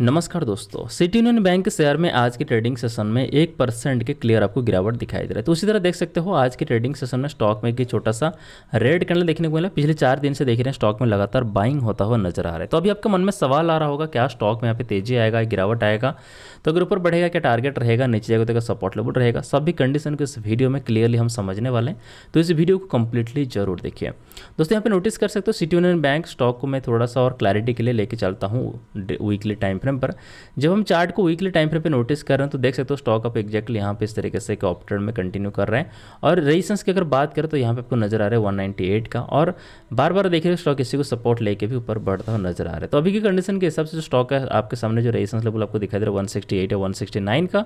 नमस्कार दोस्तों city union bank share में आज के ट्रेडिंग सेशन में एक परसेंट के क्लियर आपको गिरावट दिखाई दे रहा है तो उसी तरह देख सकते हो आज के ट्रेडिंग सेशन में स्टॉक में एक छोटा सा रेड कैंडल देखने को मिला पिछले चार दिन से देख रहे हैं स्टॉक में लगातार बाइंग होता हुआ नजर आ रहा है तो अभी आपके मन में सवाल आ रहा होगा क्या स्टॉक में यहाँ पे तेजी आएगा गिरावट आएगा तो अगर ऊपर बढ़ेगा क्या टारगेट रहेगा नीचे जाएगा तो सपोर्ट लेवल रहेगा सभी कंडीशन को इस वीडियो में क्लियरली हम समझने वाले हैं तो इस वीडियो को कंप्लीटली जरूर देखिए दोस्तों यहाँ पे नोटिस कर सकते हो सिटी यूनियन बैंक स्टॉक को मैं थोड़ा सा और क्लैरिटी के लिए लेके चलता हूँ वीकली टाइम फ्रेम पर जब हम चार्ट को वीकली टाइम फ्रेम पर नोटिस कर रहे हैं तो देख सकते हो स्टॉक आप एक्जैक्टली यहाँ पे इस तरीके से एक ऑप्टर्न में कंटिन्यू कर रहे हैं और रेजिस्टेंस की अगर बात करें तो यहाँ पे आपको नजर आ रहा है वन का और बार बार देख रहे हो स्टॉक इसी को सपोर्ट लेके भी ऊपर बढ़ता हुआ नजर आ रहा है तो अभी की कंडीशन के हिसाब से जो स्टॉक है आपके सामने जो रेजिस्टेंस लेवल आपको दिखाई दे रहा है वन या वन का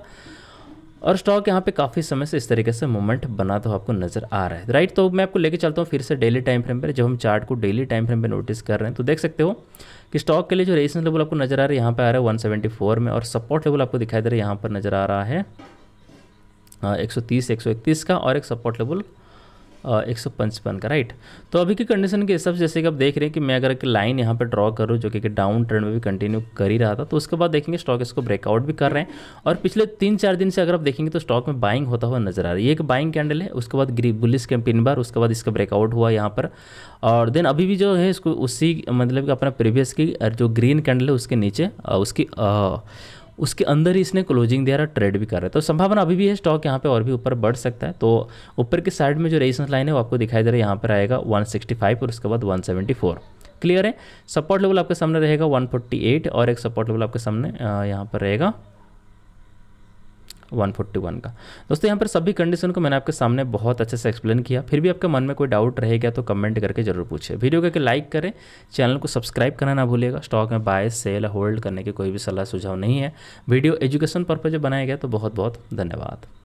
और स्टॉक यहाँ पे काफ़ी समय से इस तरीके से मूवमेंट बना तो आपको नजर आ रहा है राइट तो मैं आपको लेके चलता हूँ फिर से डेली टाइम फ्रेम पर जब हम चार्ट को डेली टाइम फ्रेम पर नोटिस कर रहे हैं तो देख सकते हो कि स्टॉक के लिए जो रेजिस्टेंस लेवल आपको नजर आ रहा है यहाँ पर आ रहा है वन में और सपोर्ट लेवल आपको दिखाई दे रहा है यहाँ पर नजर आ रहा है एक सौ का और एक सपोर्ट लेवल एक सौ पंचपन का राइट तो अभी की कंडीशन के हिसाब से जैसे कि आप देख रहे हैं कि मैं अगर एक लाइन यहाँ पर ड्रॉ करूँ जो कि डाउन ट्रेंड में भी कंटिन्यू कर ही रहा था तो उसके बाद देखेंगे स्टॉक इसको ब्रेकआउट भी कर रहे हैं और पिछले तीन चार दिन से अगर आप देखेंगे तो स्टॉक में बाइंग होता हुआ नजर आ रही है एक बाइंग कैंडल है उसके बाद बुलिस कैंपिन बार उसके बाद इसका ब्रेकआउट हुआ यहाँ पर और देन अभी भी जो है इसको उसी मतलब कि अपना प्रीवियस की जो ग्रीन कैंडल है उसके नीचे उसकी आ, उसके अंदर ही इसने क्लोजिंग दिया रहा ट्रेड भी कर रहा है तो संभावना अभी भी है स्टॉक यहाँ पे और भी ऊपर बढ़ सकता है तो ऊपर की साइड में जो रेजिस्टेंस लाइन है वो आपको दिखाई दे रहा है यहाँ पर आएगा 165 और उसके बाद 174 क्लियर है सपोर्ट लेवल आपके सामने रहेगा 148 और एक सपोर्ट लेवल आपके सामने यहाँ पर रहेगा 141 का दोस्तों यहाँ पर सभी कंडीशन को मैंने आपके सामने बहुत अच्छे से एक्सप्लेन किया फिर भी आपके मन में कोई डाउट रहेगा तो कमेंट करके जरूर पूछे वीडियो करके लाइक करें चैनल को सब्सक्राइब करना ना भूलिएगा स्टॉक में बाय सेल होल्ड करने की कोई भी सलाह सुझाव नहीं है वीडियो एजुकेशन पर्पज बनाया गया तो बहुत बहुत धन्यवाद